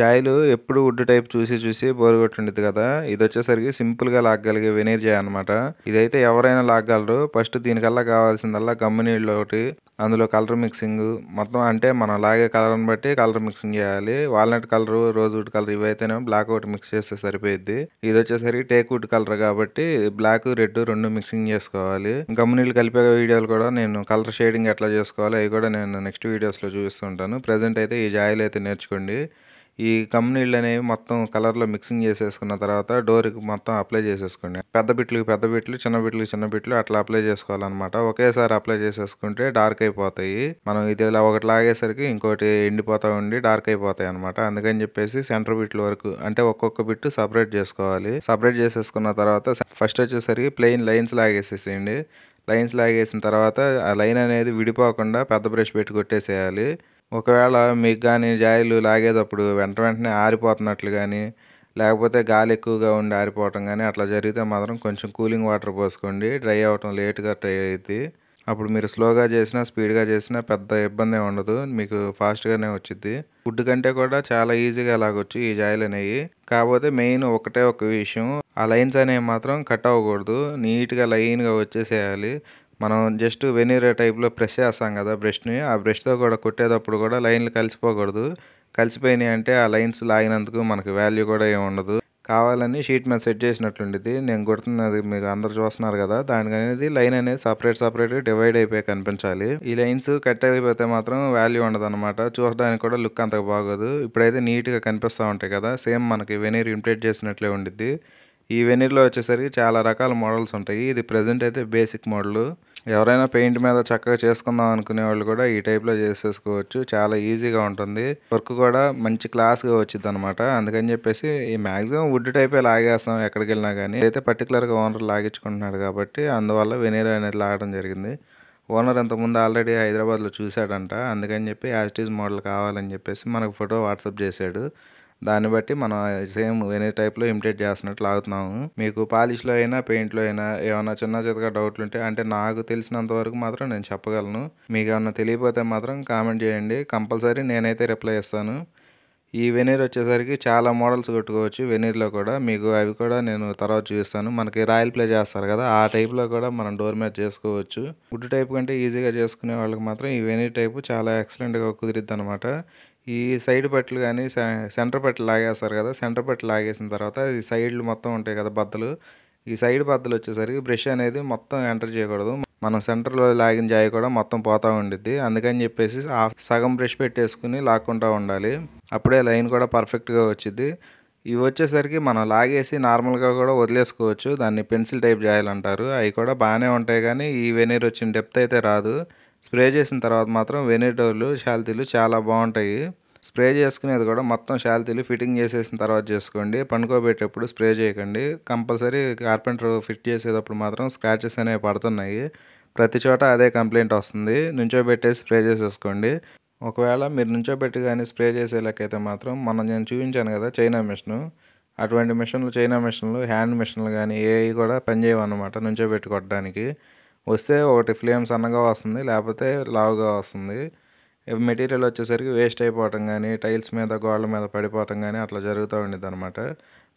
జాయిలు ఎప్పుడు would type చూసి చూసి బోర్ కొట్టుండదు కదా ఇది వచ్చేసరికి సింపుల్గా లాగగలిగే వెనీర్ జాయ్ అనమాట ఇదైతే ఎవరైనా లాగగలరు ఫస్ట్ దీనికల్లా కావాల్సిందల్లా గమ్మునీళ్ళు ఒకటి అందులో కలర్ మిక్సింగ్ మొత్తం అంటే మనం లాగే కలర్ని బట్టి కలర్ మిక్సింగ్ చేయాలి వాల్నట్ కలర్ వుడ్ కలర్ ఇవైతేనే బ్లాక్ ఒకటి మిక్స్ చేస్తే సరిపోయిద్ది ఇది వచ్చేసరికి టేక్ వుడ్ కలర్ కాబట్టి బ్లాక్ రెడ్ రెండు మిక్సింగ్ చేసుకోవాలి గమ్మునీళ్ళు కలిపే వీడియోలు కూడా నేను కలర్ షేడింగ్ ఎట్లా చేసుకోవాలి అవి కూడా నేను నెక్స్ట్ వీడియోస్లో చూపిస్తుంటాను ప్రజెంట్ అయితే ఈ జాయిలు అయితే నేర్చుకోండి ఈ కంపెనీలు అనేవి మొత్తం కలర్లో మిక్సింగ్ చేసేసుకున్న తర్వాత డోర్కి మొత్తం అప్లై చేసేసుకోండి పెద్ద బిట్లకి పెద్ద బిట్లు చిన్న బిట్లకి చిన్న బిట్లు అట్లా అప్లై చేసుకోవాలన్నమాట ఒకేసారి అప్లై చేసేసుకుంటే డార్క్ అయిపోతాయి మనం ఇది ఒకటి లాగేసరికి ఇంకోటి ఎండిపోతా ఉండి డార్క్ అయిపోతాయి అనమాట అందుకని చెప్పేసి సెంటర్ బిట్ల వరకు అంటే ఒక్కొక్క బిట్టు సపరేట్ చేసుకోవాలి సపరేట్ చేసేసుకున్న తర్వాత ఫస్ట్ వచ్చేసరికి ప్లెయిన్ లైన్స్ లాగేసేసేయండి లైన్స్ లాగేసిన తర్వాత ఆ లైన్ అనేది విడిపోకుండా పెద్ద బ్రష్ పెట్టి కొట్టేసేయాలి ఒకవేళ మీకు కానీ జాయిలు లాగేటప్పుడు వెంట వెంటనే ఆరిపోతున్నట్లు కానీ లేకపోతే గాలి ఎక్కువగా ఉండి ఆరిపోవటం కానీ అట్లా జరిగితే మాత్రం కొంచెం కూలింగ్ వాటర్ పోసుకోండి డ్రై అవటం లేట్గా డ్రై అవుతుంది అప్పుడు మీరు స్లోగా చేసినా స్పీడ్గా చేసినా పెద్ద ఇబ్బంది ఉండదు మీకు ఫాస్ట్గానే వచ్చింది ఫుడ్ కంటే కూడా చాలా ఈజీగా లాగొచ్చు ఈ జాయిల్ అనేవి కాకపోతే మెయిన్ ఒకటే ఒక విషయం ఆ లైన్స్ అనేవి మాత్రం కట్ అవ్వకూడదు నీట్గా లైన్గా వచ్చేసేయాలి మనం జస్ట్ వెనీర్ టైప్లో ప్రెస్ చేస్తాం కదా బ్రష్ని ఆ బ్రష్తో కూడా కొట్టేటప్పుడు కూడా లైన్లు కలిసిపోకూడదు కలిసిపోయినాయి అంటే ఆ లైన్స్ లాగినందుకు మనకు వాల్యూ కూడా ఏమి ఉండదు కావాలని షీట్ మీద సెట్ చేసినట్లుండిది నేను కొడుతున్నది మీకు అందరు చూస్తున్నారు కదా దానికి అనేది లైన్ అనేది సపరేట్ సపరేట్గా డివైడ్ అయిపోయి కనిపించాలి ఈ లైన్స్ కట్ అయిపోతే మాత్రం వాల్యూ ఉండదు అనమాట చూడడానికి కూడా లుక్ అంతకు బాగోదు ఇప్పుడైతే నీట్గా కనిపిస్తూ ఉంటాయి కదా సేమ్ మనకి వెనీర్ ఇంప్లేట్ చేసినట్లే ఉండిద్ది ఈ వెనీర్లో వచ్చేసరికి చాలా రకాల మోడల్స్ ఉంటాయి ఇది ప్రజెంట్ అయితే బేసిక్ మోడల్ ఎవరైనా పెయింట్ మీద చక్కగా చేసుకుందాం అనుకునే వాళ్ళు కూడా ఈ టైప్లో చేసేసుకోవచ్చు చాలా ఈజీగా ఉంటుంది వర్క్ కూడా మంచి క్లాస్గా వచ్చింది అనమాట అందుకని చెప్పేసి ఈ మ్యాక్సిమం వుడ్ టైపే లాగేస్తాం ఎక్కడికి వెళ్ళినా కానీ అయితే పర్టికులర్గా ఓనర్ లాగించుకుంటున్నాడు కాబట్టి అందువల్ల వెనీర్ అనేది లాగడం జరిగింది ఓనర్ ఇంతకుముందు ఆల్రెడీ హైదరాబాద్లో చూశాడంట అందుకని చెప్పి యాజ్ టీజ్ మోడల్ కావాలని చెప్పేసి మనకు ఫోటో వాట్సాప్ చేశాడు దాన్ని బట్టి మనం సేమ్ ఎనీ టైప్లో ఇమిటేట్ చేస్తున్నట్టు లాగుతున్నాము మీకు పాలిష్లో అయినా పెయింట్లో అయినా ఏమైనా చిన్న చితగా డౌట్లు ఉంటే అంటే నాకు తెలిసినంత వరకు మాత్రం నేను చెప్పగలను మీకు ఏమైనా తెలియకపోతే మాత్రం కామెంట్ చేయండి కంపల్సరీ నేనైతే రిప్లై ఇస్తాను ఈ వెనీర్ వచ్చేసరికి చాలా మోడల్స్ కొట్టుకోవచ్చు వెనీర్లో కూడా మీకు అవి కూడా నేను తర్వాత చూపిస్తాను మనకి రాయల్ ప్లే చేస్తారు కదా ఆ టైప్లో కూడా మనం డోర్ మ్యాచ్ చేసుకోవచ్చు వుడ్ టైప్ కంటే ఈజీగా చేసుకునే వాళ్ళకి మాత్రం ఈ వెనీర్ టైపు చాలా ఎక్సలెంట్గా కుదిరిద్ది అనమాట ఈ సైడ్ పెట్టలు కానీ సెంటర్ పెట్టలు లాగేస్తారు కదా సెంటర్ పెట్టలు లాగేసిన తర్వాత ఈ సైడ్లు మొత్తం ఉంటాయి కదా బద్దలు ఈ సైడ్ బద్దలు వచ్చేసరికి బ్రష్ అనేది మొత్తం ఎంటర్ చేయకూడదు మనం సెంటర్లో లాగిన జాయి కూడా మొత్తం పోతూ ఉండిద్ది అందుకని చెప్పేసి సగం బ్రష్ పెట్టేసుకుని లాక్కుంటూ ఉండాలి అప్పుడే లైన్ కూడా పర్ఫెక్ట్గా వచ్చింది ఇవి వచ్చేసరికి మనం లాగేసి నార్మల్గా కూడా వదిలేసుకోవచ్చు దాన్ని పెన్సిల్ టైప్ జాయిలు అంటారు అవి కూడా బాగానే ఉంటాయి కానీ ఈ వెనీర్ వచ్చిన డెప్త్ అయితే రాదు స్ప్రే చేసిన తర్వాత మాత్రం వెనిటోర్లు శాల్తీలు చాలా బాగుంటాయి స్ప్రే చేసుకునేది కూడా మొత్తం శాల్తీలు ఫిట్టింగ్ చేసేసిన తర్వాత చేసుకోండి పండుకోబెట్టేటప్పుడు స్ప్రే చేయకండి కంపల్సరీ కార్పెంటర్ ఫిట్ చేసేటప్పుడు మాత్రం స్క్రాచెస్ అనేవి పడుతున్నాయి ప్రతి చోట అదే కంప్లైంట్ వస్తుంది నుంచోబెట్టేసి స్ప్రే చేసేసుకోండి ఒకవేళ మీరు నుంచోబెట్టి కానీ స్ప్రే చేసేలాకైతే మాత్రం మనం నేను చూపించాను కదా చైనా మిషన్ అటువంటి మిషన్లు చైనా మిషన్లు హ్యాండ్ మిషన్లు కానీ ఏవి కూడా పనిచేయవు అనమాట నుంచోబెట్టుకోవడానికి వస్తే ఒకటి ఫ్లేమ్ సన్నగా వస్తుంది లేకపోతే లావుగా వస్తుంది మెటీరియల్ వచ్చేసరికి వేస్ట్ అయిపోవటం కానీ టైల్స్ మీద గోడల మీద పడిపోవటం కానీ అట్లా జరుగుతూ ఉండేది అనమాట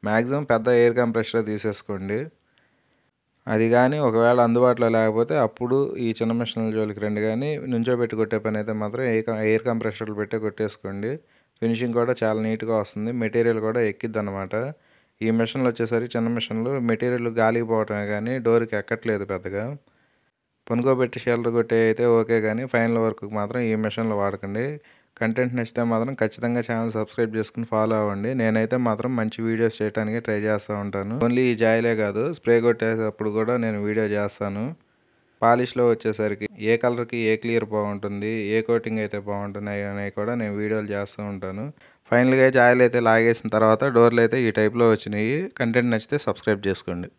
మ్యాక్సిమం పెద్ద ఎయిర్ కంప్రెషర్ తీసేసుకోండి అది కానీ ఒకవేళ అందుబాటులో లేకపోతే అప్పుడు ఈ చిన్న మిషన్ల జోలికి రెండు కానీ పెట్టి కొట్టే పని అయితే మాత్రం ఎయిర్ ఎయిర్ కంప్రెషర్లు పెట్టి కొట్టేసుకోండి ఫినిషింగ్ కూడా చాలా నీట్గా వస్తుంది మెటీరియల్ కూడా ఎక్కిద్ది అనమాట ఈ మిషన్లు వచ్చేసరికి చిన్న మిషన్లు మెటీరియల్ గాలికి పోవటమే కానీ డోర్కి ఎక్కట్లేదు పెద్దగా పనుకోబెట్టి షేల్డర్ కొట్టే అయితే ఓకే కానీ ఫైనల్ వర్క్ మాత్రం ఈ మిషన్లు వాడకండి కంటెంట్ నచ్చితే మాత్రం ఖచ్చితంగా ఛానల్ సబ్స్క్రైబ్ చేసుకుని ఫాలో అవ్వండి నేనైతే మాత్రం మంచి వీడియోస్ చేయడానికి ట్రై చేస్తూ ఉంటాను ఓన్లీ ఈ జాయిలే కాదు స్ప్రే కొట్టేటప్పుడు కూడా నేను వీడియో చేస్తాను పాలిష్లో వచ్చేసరికి ఏ కలర్కి ఏ క్లియర్ బాగుంటుంది ఏ కోటింగ్ అయితే బాగుంటున్నాయి అనేవి కూడా నేను వీడియోలు చేస్తూ ఉంటాను ఫైనల్గా జాయిల్ అయితే లాగేసిన తర్వాత డోర్లు అయితే ఈ టైప్లో వచ్చినాయి కంటెంట్ నచ్చితే సబ్స్క్రైబ్ చేసుకోండి